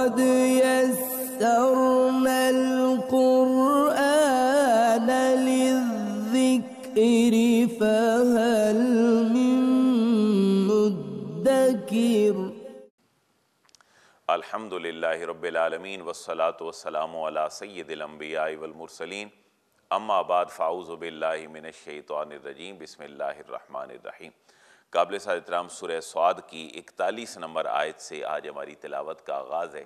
قد يسرنا القرآن للذكر فهل من مدكر الحمد لله رب العالمين والصلاة والسلام على سيد الأنبياء والمرسلين أما بعد فأعوذ بالله من الشيطان الرجيم بسم الله الرحمن الرحيم काबिल साहतराम सुरह स्वाद की इकतालीस नंबर आयत से आज हमारी तिलावत का आगाज़ है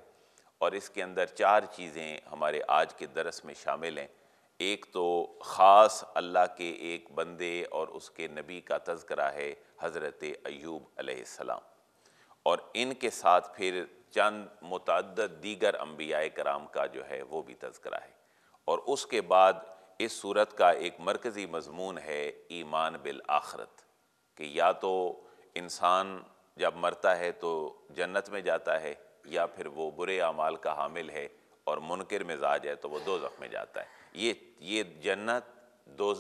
और इसके अंदर चार चीज़ें हमारे आज के दरस में शामिल हैं एक तो ख़ास अल्लाह के एक बंदे और उसके नबी का तस्करा है हज़रत अयूब सलाम और इनके साथ फिर चंद मतद दीगर अम्बिया कराम का जो है वो भी तस्करा है और उसके बाद इस सूरत का एक मरकज़ी मजमून है ईमान बिल आखरत कि या तो इंसान जब मरता है तो जन्नत में जाता है या फिर वो बुरे अमाल का हामिल है और मुनकर मिजाज है तो वो दो में जाता है ये ये जन्नत दो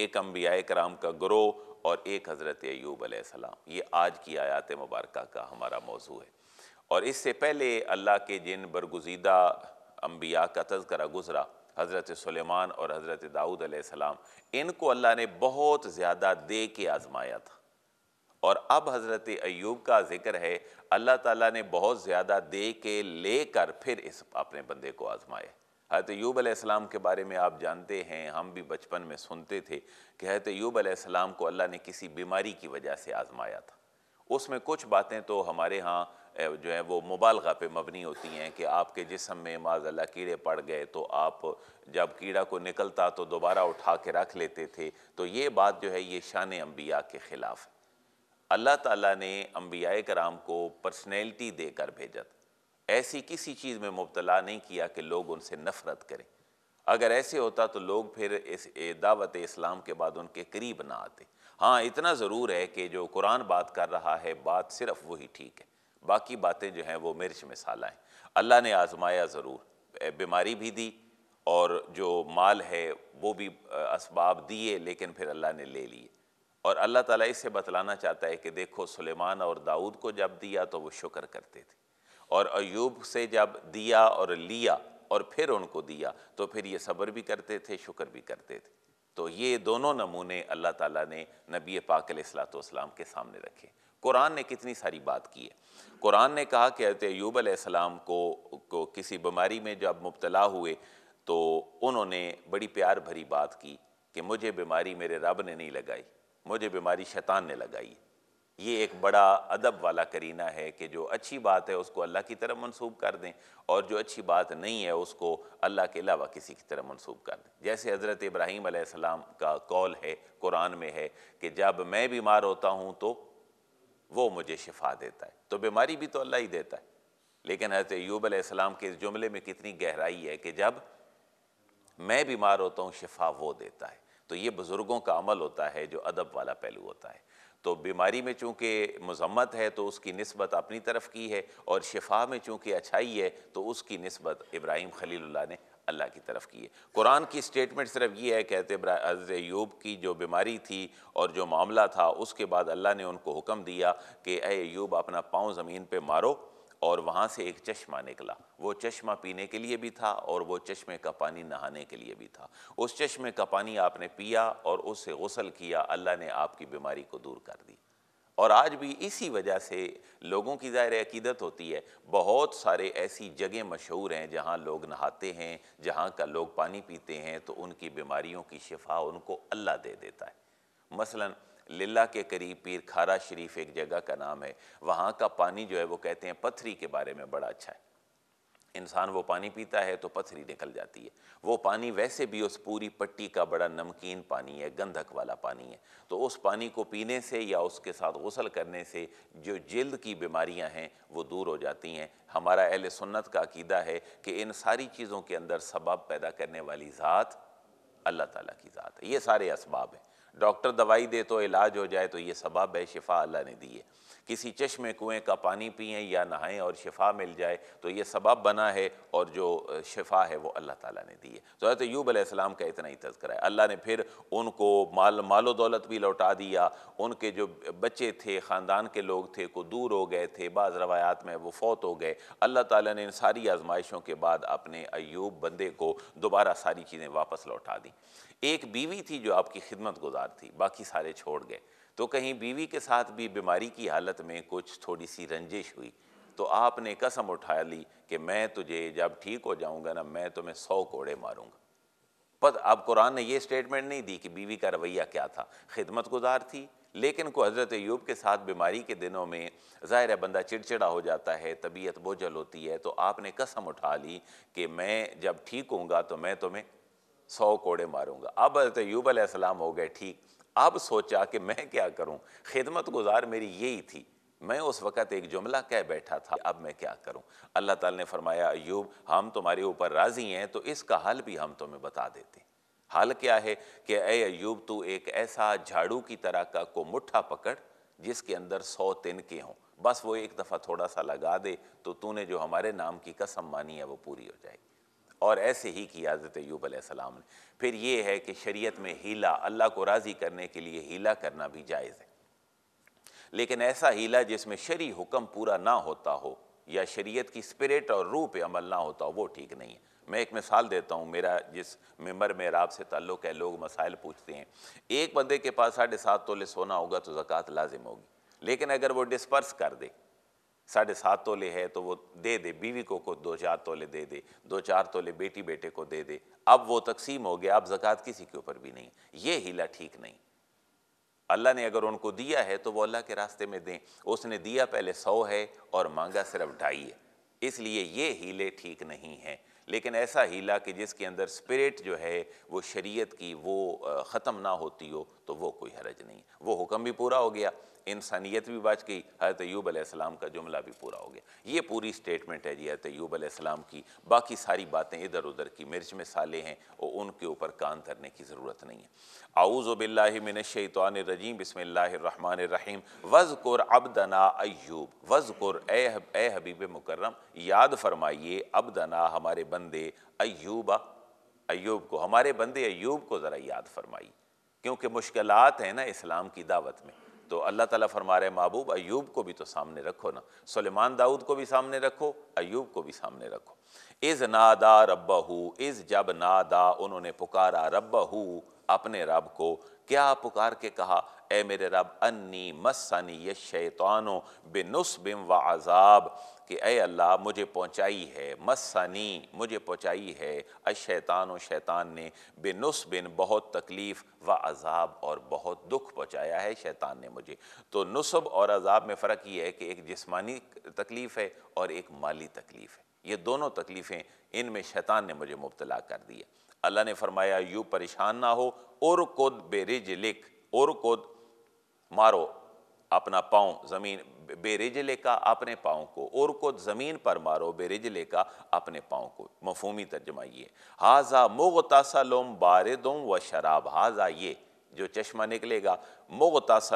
एक अम्बिया कराम का ग्रोह और एक हज़रत अयूब आसमाम ये आज की आयात मुबारक का हमारा मौजू है और इससे पहले अल्लाह के जिन बरगुजीदा अम्बिया का तस्करा गुज़रा हज़रत सलेमान और हज़रत दाऊद आसमाम इनको अल्लाह ने बहुत ज़्यादा दे के आज़माया था और अब हज़रत अयूब का जिक्र है अल्लाह ताला ने बहुत ज़्यादा दे के ले कर फिर इस अपने बंदे को आज़माए हजरत यूब अलैहिस्सलाम के बारे में आप जानते हैं हम भी बचपन में सुनते थे कि हजरत यूब अलैहिस्सलाम को अल्लाह ने किसी बीमारी की वजह से आज़माया था उसमें कुछ बातें तो हमारे यहाँ जो है वो मुबालगा पे मबनी होती हैं कि आपके जिसम में माजल्ला कीड़े पड़ गए तो आप जब कीड़ा को निकलता तो दोबारा उठा के रख लेते थे तो ये बात जो है ये शान अम्बिया के ख़िलाफ़ है अल्लाह ताला ने अम्बिया कराम को पर्सनैलिटी देकर भेजा था ऐसी किसी चीज़ में मुबतला नहीं किया कि लोग उनसे नफ़रत करें अगर ऐसे होता तो लोग फिर इस दावत इस्लाम के बाद उनके करीब ना आते हाँ इतना ज़रूर है कि जो कुरान बात कर रहा है बात सिर्फ वही ठीक है बाकी बातें जो हैं वो मिर्च साल हैं अल्लाह ने आजमाया ज़रूर बीमारी भी दी और जो माल है वो भी इसबाब दिए लेकिन फिर अल्लाह ने ले लिए और अल्लाह ताला इसे बतलाना चाहता है कि देखो सुलेमान और दाऊद को जब दिया तो वो शुक्र करते थे और अयूब से जब दिया और लिया और फिर उनको दिया तो फिर ये सब्र भी करते थे शुक्र भी करते थे तो ये दोनों नमूने अल्लाह ताला ने नबी पाक सलाम के सामने रखे कुरान ने कितनी सारी बात की है कुरान ने कहा कि हजरत यूब को, को किसी बीमारी में जब मुबतला हुए तो उन्होंने बड़ी प्यार भरी बात की कि मुझे बीमारी मेरे रब ने नहीं लगाई मुझे बीमारी शैतान ने लगाई ये एक बड़ा अदब वाला करीना है कि जो अच्छी बात है उसको अल्लाह की तरफ मनसूब कर दें और जो अच्छी बात नहीं है उसको अल्लाह के अलावा किसी की तरफ मनसूब कर दें जैसे हज़रत इब्राहिम आसमाम का कौल है कुरान में है कि जब मैं बीमार होता हूँ तो वो मुझे शिफा देता है तो बीमारी भी तो अल्लाह ही देता है लेकिन हजरत यूब आसमाम के इस जुमले में कितनी गहराई है कि जब मैं बीमार होता हूँ शिफा वो देता है तो ये बुज़ुर्गों का अमल होता है जो अदब वाला पहलू होता है तो बीमारी में चूँकि मजम्मत है तो उसकी नस्बत अपनी तरफ की है और शिफा में चूँकि अच्छाई है तो उसकी नस्बत इब्राहिम खलील ने अल्लाह की तरफ की है कुरान की स्टेटमेंट सिर्फ ये है कहते हज़रत यूब की जो बीमारी थी और जो मामला था उसके बाद अल्लाह ने उनको हुक्म दिया कि अयूब अपना पाँव ज़मीन पर मारो और वहाँ से एक चश्मा निकला वो चश्मा पीने के लिए भी था और वो चश्मे का पानी नहाने के लिए भी था उस चश्मे का पानी आपने पिया और उससे गसल किया अल्लाह ने आपकी बीमारी को दूर कर दी और आज भी इसी वजह से लोगों की ज़ाहिर अकीदत होती है बहुत सारे ऐसी जगह मशहूर हैं जहाँ लोग नहाते हैं जहाँ का लोग पानी पीते हैं तो उनकी बीमारियों की शिफा उनको अल्लाह दे देता है मसलन लिल्ला के करीब पीर खारा शरीफ एक जगह का नाम है वहाँ का पानी जो है वो कहते हैं पथरी के बारे में बड़ा अच्छा है इंसान वो पानी पीता है तो पथरी निकल जाती है वो पानी वैसे भी उस पूरी पट्टी का बड़ा नमकीन पानी है गंधक वाला पानी है तो उस पानी को पीने से या उसके साथ गसल करने से जो जल्द की बीमारियां हैं वो दूर हो जाती हैं हमारा अहल सुन्नत का अकीदा है कि इन सारी चीज़ों के अंदर सबाब पैदा करने वाली ज़ात अल्लाह ताला की ज़ात है ये सारे इसबाब हैं डॉक्टर दवाई दे तो इलाज हो जाए तो ये सबाब है शिफा अल्लाह ने दी है किसी चश्मे कुएं का पानी पिएँ या नहाएं और शिफा मिल जाए तो ये सबब बना है और जो शिफा है वो अल्लाह ताला ने दी है तो हज़रत यूब अलैहिस्सलाम का इतना ही तस्करा है अल्लाह ने फिर उनको माल मालो दौलत भी लौटा दिया उनके जो बच्चे थे ख़ानदान के लोग थे को दूर हो गए थे बाज़ रवायात में वो फौत हो गए अल्लाह ताला ने इन सारी आजमाइशों के बाद अपने अयूब बंदे को दोबारा सारी चीज़ें वापस लौटा दी एक बीवी थी जो आपकी खिदमत गुजार थी बाकी सारे छोड़ गए तो कहीं बीवी के साथ भी बीमारी की हालत में कुछ थोड़ी सी रंजिश हुई तो आपने कसम उठा ली कि मैं तुझे जब ठीक हो जाऊंगा ना मैं तुम्हें सौ कोड़े मारूंगा पर अब कुरान ने ये स्टेटमेंट नहीं दी कि बीवी का रवैया क्या था खिदमत गुजार थी लेकिन को हज़रत यूब के साथ बीमारी के दिनों में ज़ाहिर है बंदा चिड़चिड़ा हो जाता है तबीयत बोझल होती है तो आपने कसम उठा ली कि मैं जब ठीक हूँ तो मैं तुम्हें सौ कोड़े मारूंगा अब हज़रत यूब अलैहिस्सलाम हो गए ठीक अब सोचा कि मैं क्या करूं खिदमत गुजार मेरी यही थी मैं उस वक़्त एक जुमला कह बैठा था अब मैं क्या करूं अल्लाह ताला ने फरमाया अयूब हम तुम्हारे ऊपर राज़ी हैं तो इसका हल भी हम तुम्हें बता देते हैं हाल क्या है कि अय अयूब तू एक ऐसा झाड़ू की तरह का को मुठ्ठा पकड़ जिसके अंदर सौ तिनके हों बस वो एक दफ़ा थोड़ा सा लगा दे तो तूने जो हमारे नाम की कसम मानी है वो पूरी हो जाएगी और ऐसे ही किया हज़रत यूब सलाम ने फिर ये है कि शरीयत में हीला अल्लाह को राज़ी करने के लिए हीला करना भी जायज़ है लेकिन ऐसा हीला जिसमें शरी हुक्म पूरा ना होता हो या शरीयत की स्पिरिट और रूह पे अमल ना होता हो वो ठीक नहीं है मैं एक मिसाल देता हूँ मेरा जिस मेम्बर में राब से ताल्लुक़ है लोग मसाइल पूछते हैं एक बंदे के पास साढ़े सात तोले सोना होगा तो ज़क़़त लाजिम होगी लेकिन अगर वो डिस्पर्स कर दे साढ़े सात तोले है तो वो दे दे बीवी को को दो चार तोले दे दे दो चार तोले बेटी बेटे को दे दे अब वो तकसीम हो गया अब जक़ात किसी के ऊपर भी नहीं ये हीला ठीक नहीं अल्लाह ने अगर उनको दिया है तो वो अल्लाह के रास्ते में दें उसने दिया पहले सौ है और मांगा सिर्फ ढाई है इसलिए ये हीले ठीक नहीं हैं लेकिन ऐसा हीला कि जिसके अंदर स्पिरिट जो है वो शरीयत की वो ख़त्म ना होती हो तो वो कोई हरज नहीं वो हुक्म भी पूरा हो गया इंसानियत भी बच गई हजरत यूब आसमाम का जुमला भी पूरा हो गया ये पूरी स्टेटमेंट है जी हजरत यूब आसमाम की बाकी सारी बातें इधर उधर की मिर्च में साले हैं और उनके ऊपर कान करने की ज़रूरत नहीं है आऊज़बिल्लामिनशैतान रजीम बसमिल्लामान रहीम वज़कुर अबदना अयूब कुर ए हबीब मुकर्रम याद फरमाइए अबदना हमारे बंदे अयूब अयूब को हमारे बंदे अयूब को ज़रा याद फरमाइए क्योंकि मुश्किलात हैं ना इस्लाम की दावत में तो अल्लाह ताला फरमा रहे महबूब अयूब को भी तो सामने रखो ना सलेमान दाऊद को भी सामने रखो अयूब को भी सामने रखो इज़ नादा हु इज़ जब नादा उन्होंने पुकारा हु अपने रब को क्या पुकार के कहा ए मेरे रब अन्नी मसानी ये शैतानो बिम व अजाब कि ए अल्लाह मुझे पहुँचाई है मसानी मुझे पहुँचाई है अशैतान शैतान ने बिन बहुत तकलीफ़ व अजाब और बहुत दुख पहुँचाया है शैतान ने मुझे तो नुसब और अजाब में फ़र्क ये है कि एक जिसमानी तकलीफ़ है और एक माली तकलीफ़ है ये दोनों तकलीफ़ें इन में शैतान ने मुझे मुबतला कर दिया अल्लाह ने फरमाया यूँ परेशान ना हो और कुद बेरिज लिख और कुद मारो अपना पाँव ज़मीन बेरिजले का अपने पाँव को और को ज़मीन पर मारो बेरिजले का अपने पाँव को मफहमी तर्जमा ये हाजा बार बारदों व शराब हाजा ये जो चश्मा निकलेगा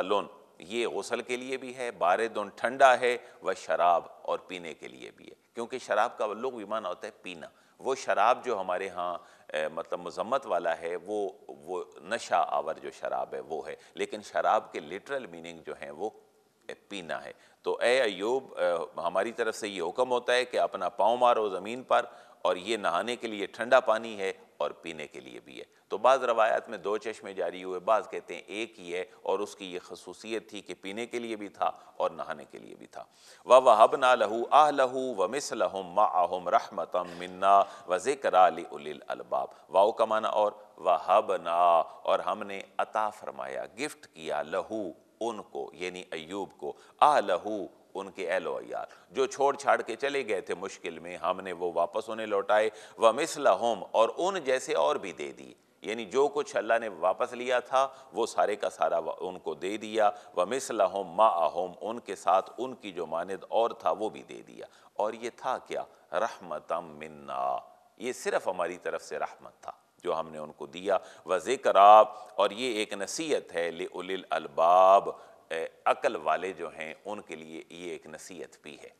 लोन ये गसल के लिए भी है बारदों ठंडा है व शराब और पीने के लिए भी है क्योंकि शराब का लोग भी माना होता है पीना वो शराब जो हमारे यहाँ मतलब मजम्मत वाला है वो वो नशा आवर जो शराब है वो है लेकिन शराब के लिटरल मीनिंग जो है वो पीना है तो एयूब अयूब हमारी तरफ से ये हुक्म होता है कि अपना पाँव मारो ज़मीन पर और ये नहाने के लिए ठंडा पानी है और पीने के लिए भी है तो बाज़ रवायात में दो चश्मे जारी हुए बाज़ कहते हैं एक ही है और उसकी ये खसूसियत थी कि पीने के लिए भी था और नहाने के लिए भी था व वहब ना लहू आह लहू व मिस लहम मा आहम रहमतम मन्ना व ज़िक्रबाब वाओ का माना और वहब ना और हमने अता फरमाया गिफ्ट किया लहू उनको यानी अयूब को आ लहू उनके एल जो छोड़ छाड़ के चले गए थे मुश्किल में हमने वो वापस उन्हें लौटाए व मिसला होम और उन जैसे और भी दे दिए यानी जो कुछ अल्लाह ने वापस लिया था वो सारे का सारा उनको दे दिया व मिसला होम मा आहोम उनके साथ उनकी जो मानद और था वो भी दे दिया और ये था क्या रहमतम मिन्ना ये सिर्फ हमारी तरफ से रहमत था जो हमने उनको दिया व जिक्र और ये एक नसीहत है ले अलबाब अकल वाले जो हैं उनके लिए ये एक नसीहत भी है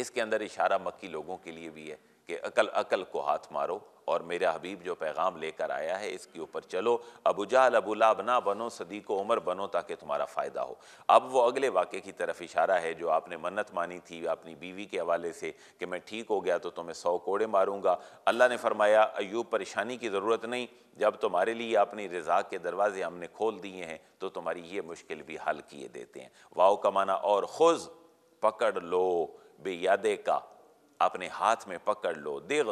इसके अंदर इशारा मक्की लोगों के लिए भी है कि अकल अकल को हाथ मारो और मेरा हबीब जो पैगाम लेकर आया है इसके ऊपर चलो अबू जाल अबूला बना बनो सदीक उमर बनो ताकि तुम्हारा फ़ायदा हो अब वो अगले वाक्य की तरफ इशारा है जो आपने मन्नत मानी थी अपनी बीवी के हवाले से कि मैं ठीक हो गया तो तुम्हें सौ कोड़े मारूंगा अल्लाह ने फरमाया अयूब परेशानी की ज़रूरत नहीं जब तुम्हारे लिए अपनी रजा के दरवाजे हमने खोल दिए हैं तो तुम्हारी ये मुश्किल भी हल किए देते हैं वाओ का माना और खुज पकड़ लो बेयादे का अपने हाथ में पकड़ लो दे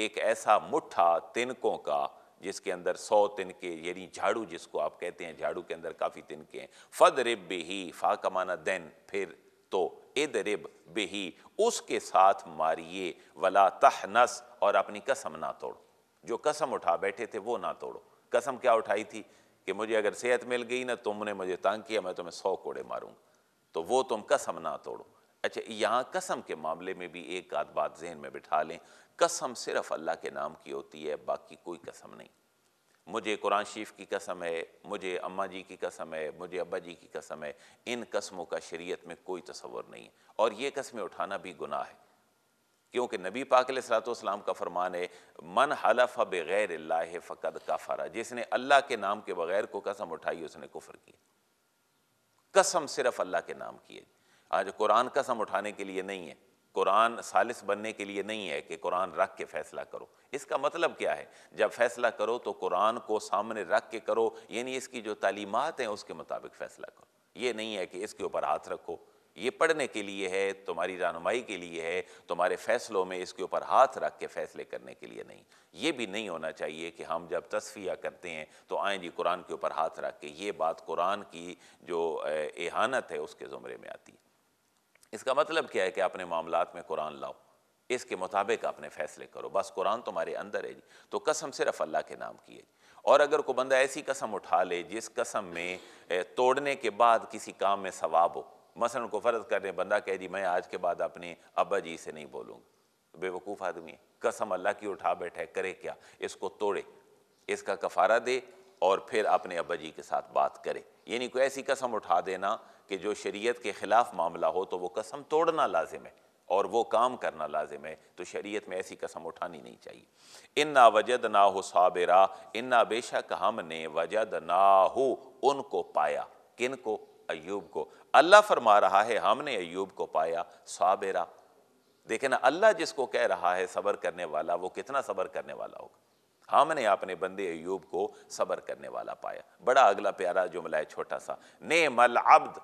एक ऐसा मुठ्ठा तिनकों का जिसके अंदर सौ तिनके यानी झाड़ू जिसको आप कहते हैं झाड़ू के अंदर काफ़ी तिनके हैं फद रिब बेही फा कमाना देन फिर तो इद रिब बेही उसके साथ मारिए वला तहनस और अपनी कसम ना तोड़ो जो कसम उठा बैठे थे वो ना तोड़ो कसम क्या उठाई थी कि मुझे अगर सेहत मिल गई ना तुमने मुझे तंग किया मैं तुम्हें सौ कोड़े मारूंगा तो वो तुम कसम ना तोड़ो अच्छा यहाँ कसम के मामले में भी एक आध बात जहन में बिठा लें कसम सिर्फ अल्लाह के नाम की होती है बाकी कोई कसम नहीं मुझे कुरान शरीफ की कसम है मुझे अम्मा जी की कसम है मुझे अब्बा जी की कसम है इन कसमों का शरीयत में कोई तस्वर नहीं है और ये कसमें उठाना भी गुनाह है क्योंकि नबी पाक सलातम का फरमान है मन हलफ बग़ैर अल्लाह फ़कद फरा जिसने अल्लाह के नाम के बग़ैर को कसम उठाई उसने कुफर किया कसम सिर्फ अल्लाह के नाम की है आज कुरान कसम उठाने के लिए नहीं है कुरान सालिस बनने के लिए नहीं है कि कुरान रख के फ़ैसला करो इसका मतलब क्या है जब फ़ैसला करो तो कुरान को सामने रख के करो यानी इसकी जो तालीमत हैं उसके मुताबिक फ़ैसला करो ये नहीं है कि इसके ऊपर हाथ रखो ये पढ़ने के लिए है तुम्हारी रहनुमाई के लिए है तुम्हारे फैसलों में इसके ऊपर हाथ रख के फैसले करने के लिए नहीं ये भी नहीं होना चाहिए कि हम जब तस्फिया करते हैं तो आए जी कुरान के ऊपर हाथ रख के ये बात कुरान की जो एहानत है उसके ज़ुमरे में आती है इसका मतलब क्या है कि अपने मामला में कुरान लाओ इसके मुताबिक अपने फैसले करो बस कुरान तुम्हारे अंदर है जी तो कसम सिर्फ अल्लाह के नाम की है और अगर कोई बंदा ऐसी कसम उठा ले जिस कसम में तोड़ने के बाद किसी काम में सवाब हो मसलन को फ़र्ज करने बंदा कह जी मैं आज के बाद अपने अब्बा जी से नहीं बोलूँगा तो बेवकूफ़ आदमी है कसम अल्लाह की उठा बैठे करे क्या इसको तोड़े इसका कफारा दे और फिर अपने अब्बा जी के साथ बात करे यानी कोई ऐसी कसम उठा देना कि जो शरीयत के ख़िलाफ़ मामला हो तो वो कसम तोड़ना लाजिम है और वो काम करना लाजिम है तो शरीयत में ऐसी कसम उठानी नहीं चाहिए इन्ना वजद ना हो साबिरा इन्ना बेशक हमने वजद ना हो उनको पाया किन को अयूब को अल्लाह फरमा रहा है हमने अयूब को पाया साबिरा देखे ना अल्लाह जिसको कह रहा है सबर करने वाला वो कितना सबर करने वाला होगा हमने अपने बंदे अयूब को सबर करने वाला पाया बड़ा अगला प्यारा जुमला है छोटा सा ने मल अब्द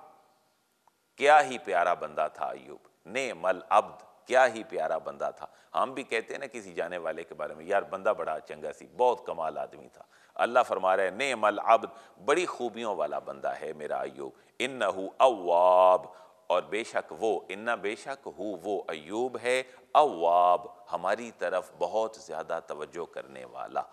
क्या ही प्यारा बंदा था अयूब ने मल अब्द क्या ही प्यारा बंदा था हम भी कहते हैं ना किसी जाने वाले के बारे में यार बंदा बड़ा चंगा सी बहुत कमाल आदमी था अल्लाह फरमा रहे ने मल अब्द बड़ी खूबियों वाला बंदा है मेरा अयुब इन अवाब और बेशक वो इन्ना बेशक हु वो अयूब है अवाब हमारी तरफ बहुत ज़्यादा तवज्जो करने वाला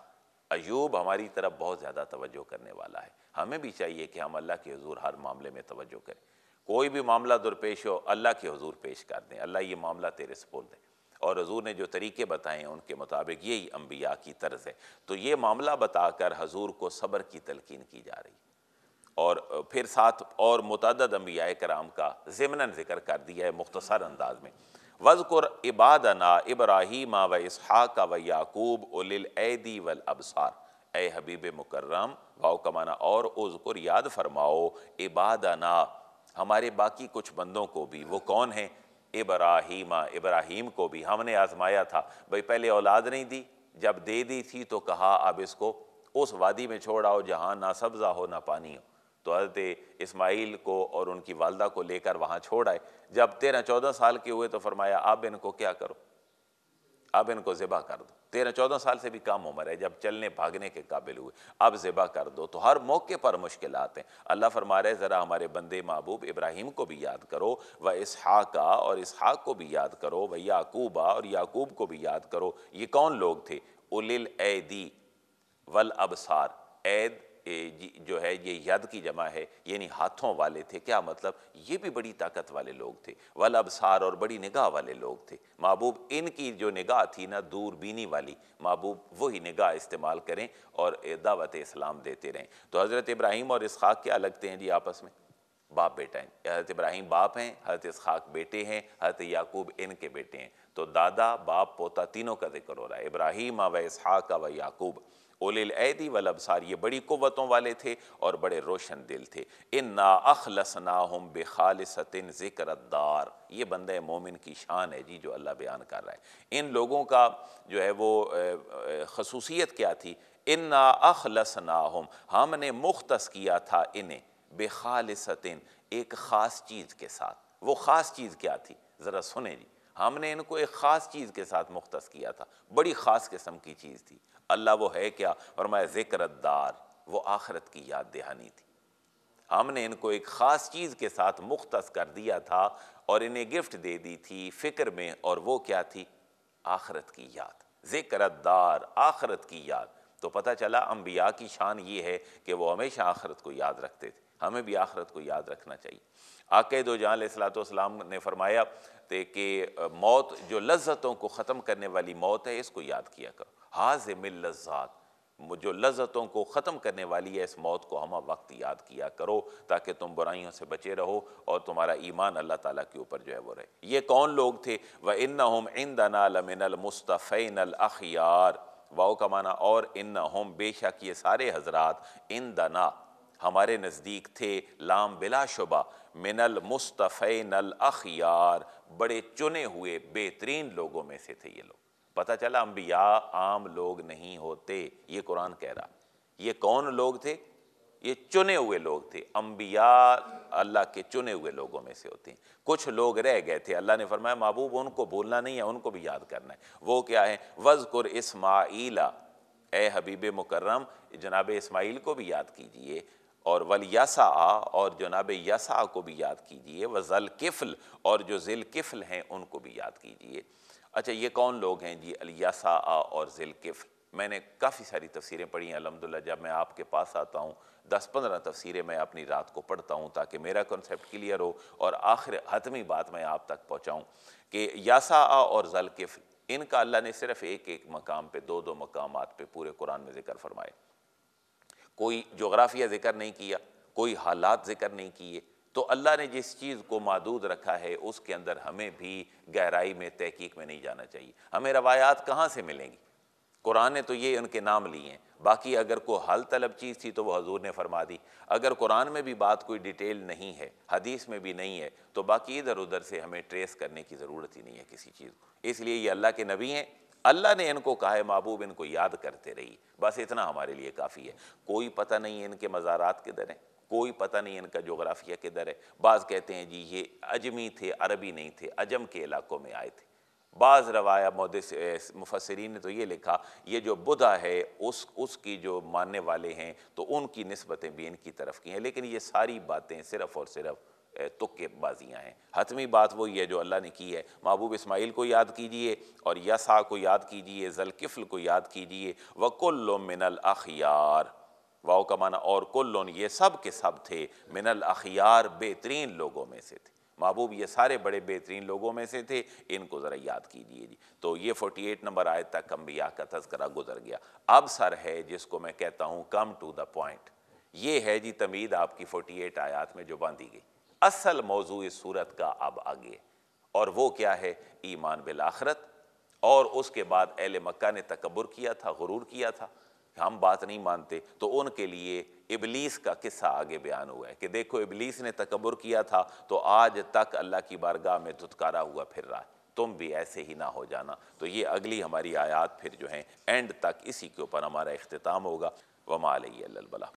अयूब हमारी तरफ बहुत ज़्यादा तवज्जो करने वाला है हमें भी चाहिए कि हम अल्लाह के हजूर हर मामले में तवज्जो करें कोई भी मामला दुरपेश हो अल्लाह के हजूर पेश कर दें अल्लाह ये मामला तेरे से बोल दें और हजूर ने जो तरीके बताए हैं उनके मुताबिक यही अम्बिया की तर्ज है तो ये मामला बताकर हजूर को सब्र की तलकिन की जा रही और फिर साथ और मतद अम्बिया कराम का जमनन ज़िक्र कर दिया है मुख्तसर अंदाज में वज़ुर इबादना इब्राहिम व इसहाक व याकूब उलैदी वल अबसार ए हबीब मुकर्रम वाओ कमाना और उज़ुर याद फरमाओ इबादना हमारे बाकी कुछ बंदों को भी वो कौन है इब्राहीम इब्राहीम को भी हमने आजमाया था भाई पहले औलाद नहीं दी जब दे दी थी तो कहा अब इसको उस वादी में छोड़ आओ जहाँ ना सब्ज़ा हो ना पानी हो तो हजरत इस्माइल को और उनकी वालदा को लेकर वहाँ छोड़ आए जब तेरह चौदह साल के हुए तो फरमाया अब इनको क्या करो अब इनको ज़िबा कर दो तेरह चौदह साल से भी कम उम्र है जब चलने भागने के काबिल हुए अब ज़िबा कर दो तो हर मौके पर मुश्किल आते हैं अल्लाह फरमा रहे ज़रा हमारे बंदे महबूब इब्राहिम को भी याद करो व इसहाका और इसहाक को भी याद करो व याकूबा और याकूब को भी याद करो ये कौन लोग थे उलिल ऐदी वल अबसार ऐद जो है ये यद की जमा है यानी हाथों वाले थे क्या मतलब ये भी बड़ी ताकत वाले लोग थे वल अबसार और बड़ी निगाह वाले लोग थे महबूब इनकी जो निगाह थी ना दूरबीनी वाली महबूब वही निगाह इस्तेमाल करें और दावत इस्लाम देते रहें तो हज़रत इब्राहिम और इसहाक़ क्या लगते हैं जी आपस में बाप बेटा हैं हज़रत इब्राहिम बाप हैं हज़रत इसहाक बेटे हैं हज़रत याकूब इनके बेटे हैं तो दादा बाप पोता तीनों का जिक्र हो रहा है इब्राहिम अव इसहाक अव याकूब ऐदी वल अबसार ये बड़ी क़वतों वाले थे और बड़े रोशन दिल थे इन ना अखलसना हम बेखालसतिन ज़िक्रदार ये बंद मोमिन की शान है जी जो अल्लाह बयान कर रहा है इन लोगों का जो है वो खसूसियत क्या थी इन ना अखलसना हम हमने मुख्त किया था इन्हें बेखालसतिन एक ख़ास चीज़ के साथ वो ख़ास चीज़ क्या थी ज़रा सुने जी हमने इनको एक ख़ास चीज़ के साथ मुख्त किया था बड़ी ख़ास किस्म की चीज़ थी अल्लाह वो है क्या और मैं ज़िक्रदार वो आखरत की याद दहानी थी हमने इनको एक ख़ास चीज़ के साथ मुख्त कर दिया था और इन्हें गिफ्ट दे दी थी फ़िक्र में और वो क्या थी आखरत की याद ज़िक्रदार आखरत की याद तो पता चला अम्बिया की शान ये है कि वो हमेशा आखरत को याद रखते थे हमें भी आखरत को याद रखना चाहिए आके दो जहाँ सलाम ने फरमाया थे कि मौत जो लज्जतों को ख़त्म करने वाली मौत है इसको याद किया करो मिल लज्जात जो लज्जतों को ख़त्म करने वाली है इस मौत को हम वक्त याद किया करो ताकि तुम बुराइयों से बचे रहो और तुम्हारा ईमान अल्लाह ताला के ऊपर जो है वो रहे ये कौन लोग थे व इन होम इन दनालमिनलमुस्तफ़ैन अखियार वाओ का माना और इन होम बेशक ये सारे हजरात इन दना हमारे नज़दीक थे लाम बिला शुबा मिनल नल अखियार बड़े चुने हुए बेहतरीन लोगों में से थे ये लोग पता चला अम्बिया आम लोग नहीं होते ये कुरान कह रहा ये कौन लोग थे ये चुने हुए लोग थे अम्बिया अल्लाह के चुने हुए लोगों में से होते हैं कुछ लोग रह गए थे अल्लाह ने फरमाया महबूब उनको भूलना नहीं है उनको भी याद करना है वो क्या है वजकुर इसमाइला ए हबीब मुकर्रम जनाब इसमाइल को भी याद कीजिए और वल यासा और जनाब यासा को भी याद कीजिए व जल किफ़ल और जो जिल किफ़ल हैं उनको भी याद कीजिए अच्छा ये कौन लोग हैं जी अलियासा और जिल किफ़ल मैंने काफ़ी सारी तफसीरें पढ़ी हैं अलहमदिल्ला जब मैं आपके पास आता हूँ दस पंद्रह तफसीरें मैं अपनी रात को पढ़ता हूँ ताकि मेरा कॉन्सेप्ट क्लियर हो और आखिर हतमी बात मैं आप तक पहुँचाऊँ कि यासा और जल किफ़ल इनका अल्लाह ने सिर्फ़ एक एक मकाम पर दो दो मकाम पर पूरे कुरान में ज़िक्र फरमाए कोई जोग्राफिया ज़िक्र नहीं किया कोई हालात ज़िक्र नहीं किए तो अल्लाह ने जिस चीज़ को महदूद रखा है उसके अंदर हमें भी गहराई में तहकीक में नहीं जाना चाहिए हमें रवायात कहाँ से मिलेंगी कुरान ने तो ये उनके नाम लिए हैं बाकी अगर कोई हल तलब चीज़ थी तो वह हजूर ने फरमा दी अगर कुरान में भी बात कोई डिटेल नहीं है हदीस में भी नहीं है तो बाकी इधर उधर से हमें ट्रेस करने की ज़रूरत ही नहीं है किसी चीज़ को इसलिए ये अल्लाह के नबी हैं अल्लाह ने इनको कहा है महबूब इनको याद करते रही बस इतना हमारे लिए काफ़ी है कोई पता नहीं इनके मज़ारात के दर हैं कोई पता नहीं इनका जोग्राफिया के दर है बाज़ कहते हैं जी ये अजमी थे अरबी नहीं थे अजम के इलाकों में आए थे बाज़ रवाया मोदिस मुफसरीन ने तो ये लिखा ये जो बुधा है उस उसकी जो मानने वाले हैं तो उनकी नस्बतें भी इनकी तरफ की हैं लेकिन ये सारी बातें सिर्फ़ और सिर्फ़ बाजियाँ हैं हतमी बात वही है जो अल्लाह ने की है महबूब इसमाइल को याद कीजिए और यसा को याद कीजिए जलकिफ़ल को याद कीजिए वकुल्लो मिनल अखियार वाओ का माना और कुल्लोन ये सब के सब थे मिनल अखियार बेहतरीन लोगों में से थे महबूब ये सारे बड़े बेहतरीन लोगों में से थे इनको ज़रा याद कीजिए जी तो ये 48 नंबर आयत तक अम्बिया का तस्करा गुजर गया अब सर है जिसको मैं कहता हूँ कम टू द पॉइंट ये है जी तमीद आपकी 48 आयात में जो बांधी गई असल मौजू सूरत का अब आगे और वो क्या है ईमान बिल आखरत और उसके बाद एल मक्का ने तकबर किया था गुरूर किया था हम बात नहीं मानते तो उनके लिए इबलीस का किस्सा आगे बयान हुआ है कि देखो इबलीस ने तकबर किया था तो आज तक अल्लाह की बारगाह में धुतकारा हुआ फिर रहा है तुम भी ऐसे ही ना हो जाना तो ये अगली हमारी आयात फिर जो है एंड तक इसी के ऊपर हमारा अख्ताम होगा वमा अलबला